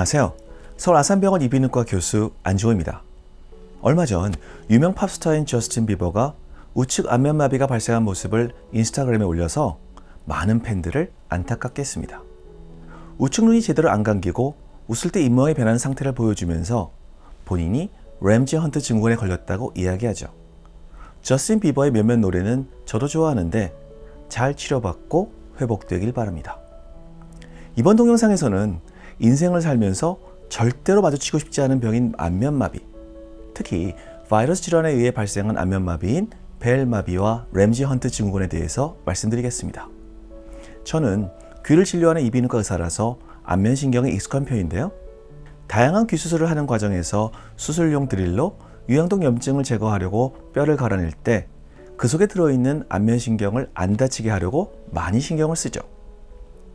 안녕하세요. 서울 아산병원 이비인후과 교수 안주호입니다. 얼마 전 유명 팝스타인 저스틴 비버가 우측 안면마비가 발생한 모습을 인스타그램에 올려서 많은 팬들을 안타깝게 했습니다. 우측 눈이 제대로 안 감기고 웃을 때 잇몸이 변하 상태를 보여주면서 본인이 램지 헌트 증후군에 걸렸다고 이야기하죠. 저스틴 비버의 몇몇 노래는 저도 좋아하는데 잘 치료받고 회복되길 바랍니다. 이번 동영상에서는 인생을 살면서 절대로 마주치고 싶지 않은 병인 안면마비, 특히 바이러스 질환에 의해 발생한 안면마비인 벨마비와 램지 헌트 증후군에 대해서 말씀드리겠습니다. 저는 귀를 진료하는 이비인후과 의사라서 안면신경에 익숙한 편인데요. 다양한 귀 수술을 하는 과정에서 수술용 드릴로 유양동 염증을 제거하려고 뼈를 갈아낼 때 그 속에 들어있는 안면신경을 안 다치게 하려고 많이 신경을 쓰죠.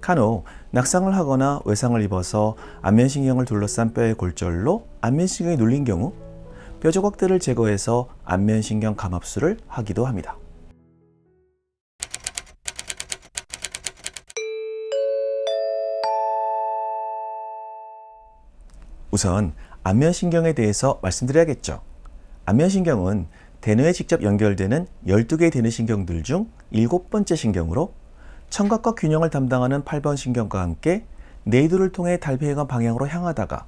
간혹 낙상을 하거나 외상을 입어서 안면신경을 둘러싼 뼈의 골절로 안면신경이 눌린 경우 뼈 조각들을 제거해서 안면신경 감압술을 하기도 합니다. 우선 안면신경에 대해서 말씀드려야겠죠. 안면신경은 대뇌에 직접 연결되는 12개의 대뇌신경들 중 7번째 신경으로 청각과 균형을 담당하는 8번 신경과 함께 네이두를 통해 달팽이관 방향으로 향하다가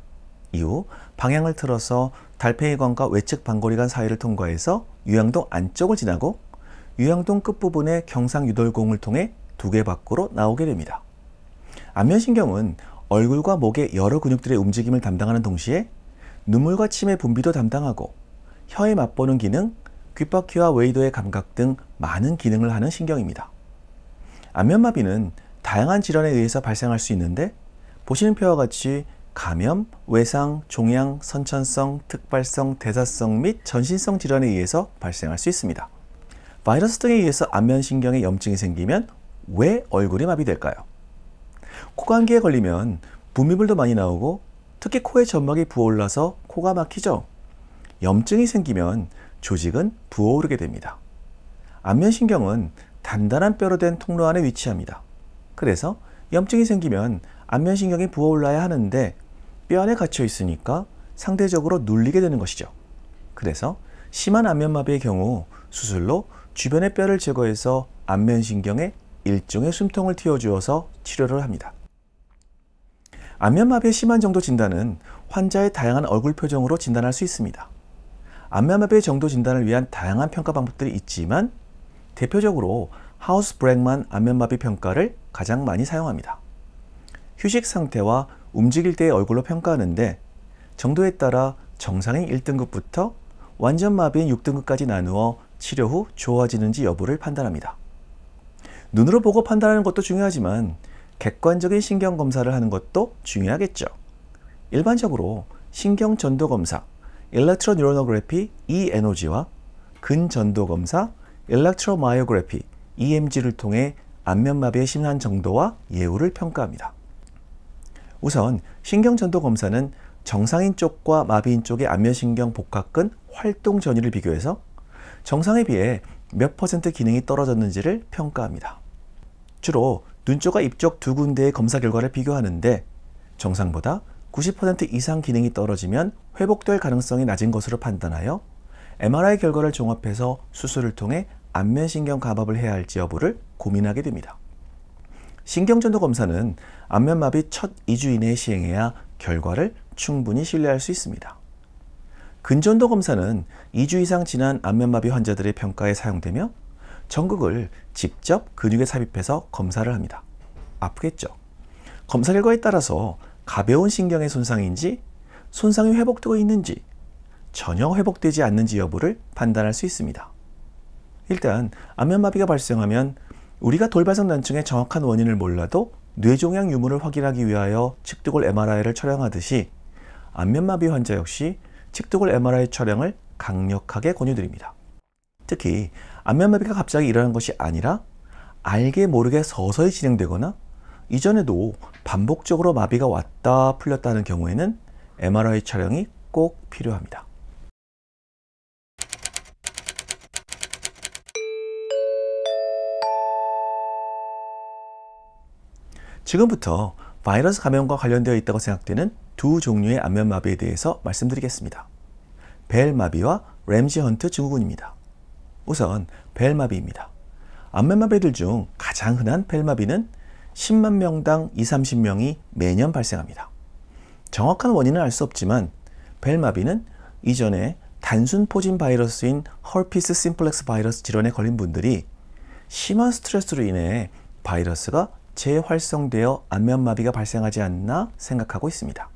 이후 방향을 틀어서 달팽이관과 외측 방골이관 사이를 통과해서 유양동 안쪽을 지나고 유양동 끝부분의 경상 유돌공을 통해 두 개 밖으로 나오게 됩니다. 안면신경은 얼굴과 목의 여러 근육들의 움직임을 담당하는 동시에 눈물과 침의 분비도 담당하고 혀에 맛보는 기능, 귓바퀴와 웨이도의 감각 등 많은 기능을 하는 신경입니다. 안면마비는 다양한 질환에 의해서 발생할 수 있는데 보시는 표와 같이 감염, 외상, 종양, 선천성, 특발성, 대사성 및 전신성 질환에 의해서 발생할 수 있습니다. 바이러스 등에 의해서 안면신경에 염증이 생기면 왜 얼굴이 마비될까요? 코감기에 걸리면 분비물도 많이 나오고 특히 코의 점막이 부어올라서 코가 막히죠. 염증이 생기면 조직은 부어오르게 됩니다. 안면신경은 단단한 뼈로 된 통로 안에 위치합니다. 그래서 염증이 생기면 안면신경이 부어올라야 하는데 뼈 안에 갇혀 있으니까 상대적으로 눌리게 되는 것이죠. 그래서 심한 안면마비의 경우 수술로 주변의 뼈를 제거해서 안면신경에 일종의 숨통을 틔워주어서 치료를 합니다. 안면마비의 심한 정도 진단은 환자의 다양한 얼굴 표정으로 진단할 수 있습니다. 안면마비의 정도 진단을 위한 다양한 평가 방법들이 있지만 대표적으로 하우스 브랭만 안면마비 평가를 가장 많이 사용합니다. 휴식 상태와 움직일 때의 얼굴로 평가하는데 정도에 따라 정상인 1등급부터 완전 마비인 6등급까지 나누어 치료 후 좋아지는지 여부를 판단합니다. 눈으로 보고 판단하는 것도 중요하지만 객관적인 신경 검사를 하는 것도 중요하겠죠. 일반적으로 신경 전도 검사, 일렉트로뉴로노그래피 ENOG와 근전도 검사 일렉트로마이오그래피 EMG를 통해 안면마비의 심한 정도와 예후를 평가합니다. 우선 신경전도 검사는 정상인 쪽과 마비인 쪽의 안면신경 복합근 활동 전위를 비교해서 정상에 비해 몇 퍼센트 기능이 떨어졌는지를 평가합니다. 주로 눈 쪽과 입 쪽 두 군데의 검사 결과를 비교하는데 정상보다 90% 이상 기능이 떨어지면 회복될 가능성이 낮은 것으로 판단하여 MRI 결과를 종합해서 수술을 통해 안면신경 감압을 해야 할지 여부를 고민하게 됩니다. 신경전도 검사는 안면마비 첫 2주 이내에 시행해야 결과를 충분히 신뢰할 수 있습니다. 근전도 검사는 2주 이상 지난 안면마비 환자들의 평가에 사용되며 전극을 직접 근육에 삽입해서 검사를 합니다. 아프겠죠. 검사 결과에 따라서 가벼운 신경의 손상인지 손상이 회복되고 있는지 전혀 회복되지 않는지 여부를 판단할 수 있습니다. 일단 안면마비가 발생하면 우리가 돌발성 난청의 정확한 원인을 몰라도 뇌종양 유무를 확인하기 위하여 측두골 MRI를 촬영하듯이 안면마비 환자 역시 측두골 MRI 촬영을 강력하게 권유드립니다. 특히 안면마비가 갑자기 일어난 것이 아니라 알게 모르게 서서히 진행되거나 이전에도 반복적으로 마비가 왔다 풀렸다는 경우에는 MRI 촬영이 꼭 필요합니다. 지금부터 바이러스 감염과 관련되어 있다고 생각되는 두 종류의 안면마비에 대해서 말씀드리겠습니다. 벨마비와 램지 헌트 증후군입니다. 우선 벨마비입니다. 안면마비들 중 가장 흔한 벨마비는 10만 명당 2, 30명이 매년 발생합니다. 정확한 원인은 알 수 없지만 벨마비는 이전에 단순 포진 바이러스인 헐피스 심플렉스 바이러스 질환에 걸린 분들이 심한 스트레스로 인해 바이러스가 재활성되어 안면마비가 발생하지 않나 생각하고 있습니다.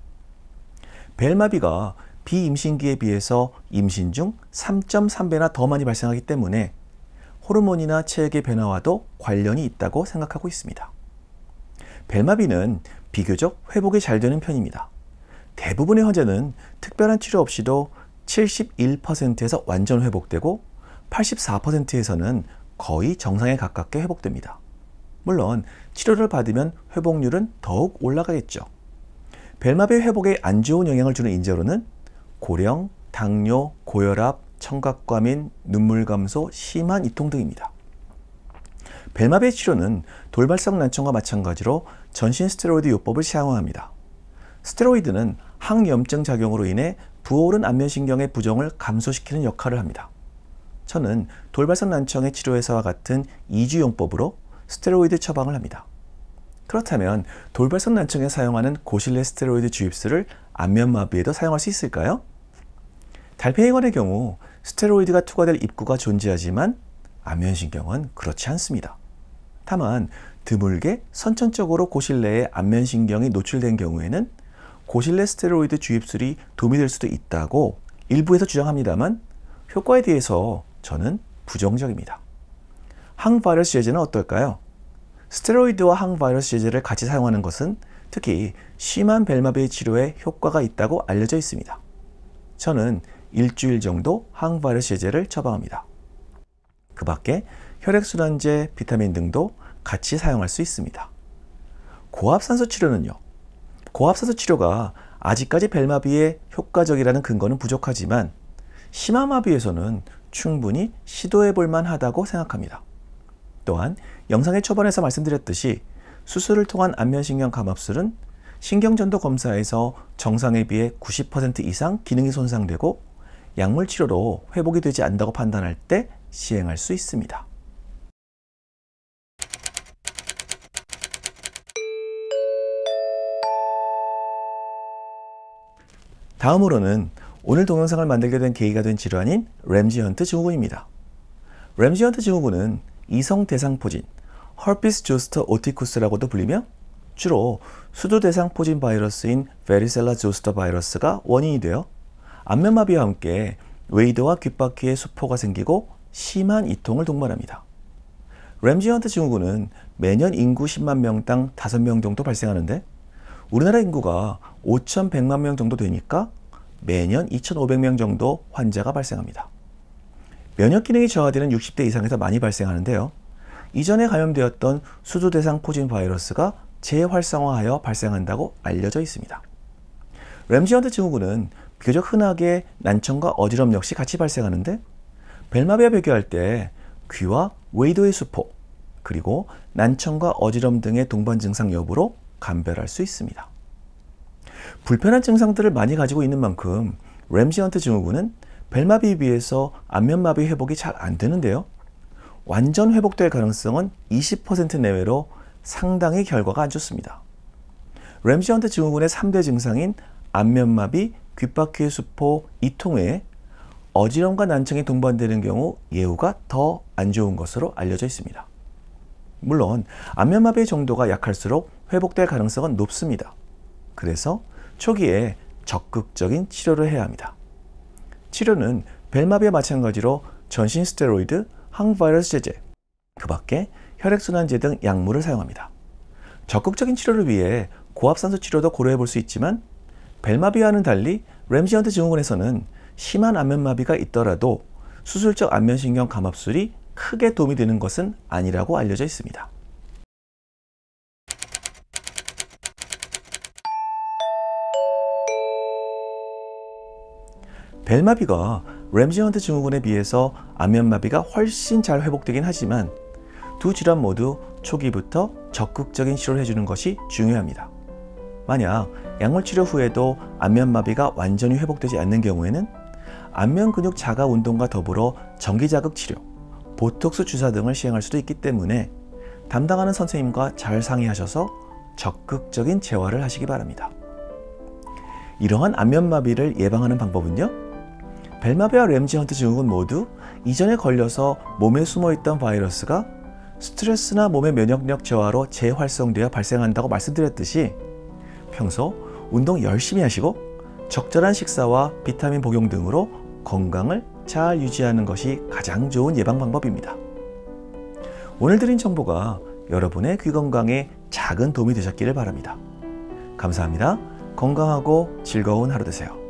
벨마비가 비임신기에 비해서 임신 중 3.3배나 더 많이 발생하기 때문에 호르몬이나 체액의 변화와도 관련이 있다고 생각하고 있습니다. 벨마비는 비교적 회복이 잘 되는 편입니다. 대부분의 환자는 특별한 치료 없이도 71%에서 완전 회복되고 84%에서는 거의 정상에 가깝게 회복됩니다. 물론 치료를 받으면 회복률은 더욱 올라가겠죠. 벨마비 회복에 안 좋은 영향을 주는 인자로는 고령, 당뇨, 고혈압, 청각과민, 눈물 감소, 심한 이통 등입니다. 벨마비 치료는 돌발성 난청과 마찬가지로 전신 스테로이드 요법을 사용합니다. 스테로이드는 항염증 작용으로 인해 부어오른 안면신경의 부종을 감소시키는 역할을 합니다. 저는 돌발성 난청의 치료에서와 같은 이주용법으로 스테로이드 처방을 합니다. 그렇다면 돌발성 난청에 사용하는 고실내 스테로이드 주입술을 안면마비에도 사용할 수 있을까요? 달팽이관의 경우 스테로이드가 투과될 입구가 존재하지만 안면신경은 그렇지 않습니다. 다만 드물게 선천적으로 고실내에 안면신경이 노출된 경우에는 고실내 스테로이드 주입술이 도움이 될 수도 있다고 일부에서 주장합니다만 효과에 대해서 저는 부정적입니다. 항바이러스 제제는 어떨까요? 스테로이드와 항바이러스 제제를 같이 사용하는 것은 특히 심한 벨마비 치료에 효과가 있다고 알려져 있습니다. 저는 일주일 정도 항바이러스 제제를 처방합니다. 그 밖에 혈액순환제, 비타민 등도 같이 사용할 수 있습니다. 고압산소 치료는요. 고압산소 치료가 아직까지 벨마비에 효과적이라는 근거는 부족하지만 심화마비에서는 충분히 시도해 볼 만하다고 생각합니다. 또한 영상의 초반에서 말씀드렸듯이 수술을 통한 안면신경 감압술은 신경전도 검사에서 정상에 비해 90% 이상 기능이 손상되고 약물 치료로 회복이 되지 않다고 판단할 때 시행할 수 있습니다. 다음으로는 오늘 동영상을 만들게 된 계기가 된 질환인 램지헌트 증후군입니다. 램지헌트 증후군은 이성 대상 포진, 헐피스 조스터 오티쿠스라고도 불리며 주로 수두 대상 포진 바이러스인 베리셀라 조스터 바이러스가 원인이 되어 안면마비와 함께 웨이드와 귓바퀴에 수포가 생기고 심한 이통을 동반합니다. 램지헌트 증후군은 매년 인구 10만 명당 5명 정도 발생하는데 우리나라 인구가 5,100만 명 정도 되니까 매년 2,500명 정도 환자가 발생합니다. 면역 기능이 저하되는 60대 이상에서 많이 발생하는데요. 이전에 감염되었던 수두대상 포진 바이러스가 재활성화하여 발생한다고 알려져 있습니다. 램지언트 증후군은 비교적 흔하게 난청과 어지럼 역시 같이 발생하는데 벨마비아 비교할 때 귀와 웨이도의 수포 그리고 난청과 어지럼 등의 동반 증상 여부로 감별할 수 있습니다. 불편한 증상들을 많이 가지고 있는 만큼 램지언트 증후군은 벨마비에 비해서 안면마비 회복이 잘 안 되는데요. 완전 회복될 가능성은 20% 내외로 상당히 결과가 안 좋습니다. 램지헌트 증후군의 3대 증상인 안면마비, 귓바퀴 수포, 이통 외에 어지럼과 난청이 동반되는 경우 예후가 더 안 좋은 것으로 알려져 있습니다. 물론 안면마비의 정도가 약할수록 회복될 가능성은 높습니다. 그래서 초기에 적극적인 치료를 해야 합니다. 치료는 벨마비와 마찬가지로 전신 스테로이드, 항바이러스 제제, 그 밖에 혈액순환제 등 약물을 사용합니다. 적극적인 치료를 위해 고압산소 치료도 고려해 볼 수 있지만 벨마비와는 달리 램시언트 증후군에서는 심한 안면마비가 있더라도 수술적 안면신경 감압술이 크게 도움이 되는 것은 아니라고 알려져 있습니다. 벨마비가 램지헌트 증후군에 비해서 안면마비가 훨씬 잘 회복되긴 하지만 두 질환 모두 초기부터 적극적인 치료를 해주는 것이 중요합니다. 만약 약물 치료 후에도 안면마비가 완전히 회복되지 않는 경우에는 안면 근육 자가 운동과 더불어 전기 자극 치료, 보톡스 주사 등을 시행할 수도 있기 때문에 담당하는 선생님과 잘 상의하셔서 적극적인 재활을 하시기 바랍니다. 이러한 안면마비를 예방하는 방법은요. 벨마베와 램지 헌트 증후군 모두 이전에 걸려서 몸에 숨어있던 바이러스가 스트레스나 몸의 면역력 저하로 재활성되어 발생한다고 말씀드렸듯이 평소 운동 열심히 하시고 적절한 식사와 비타민 복용 등으로 건강을 잘 유지하는 것이 가장 좋은 예방 방법입니다. 오늘 드린 정보가 여러분의 귀 건강에 작은 도움이 되셨기를 바랍니다. 감사합니다. 건강하고 즐거운 하루 되세요.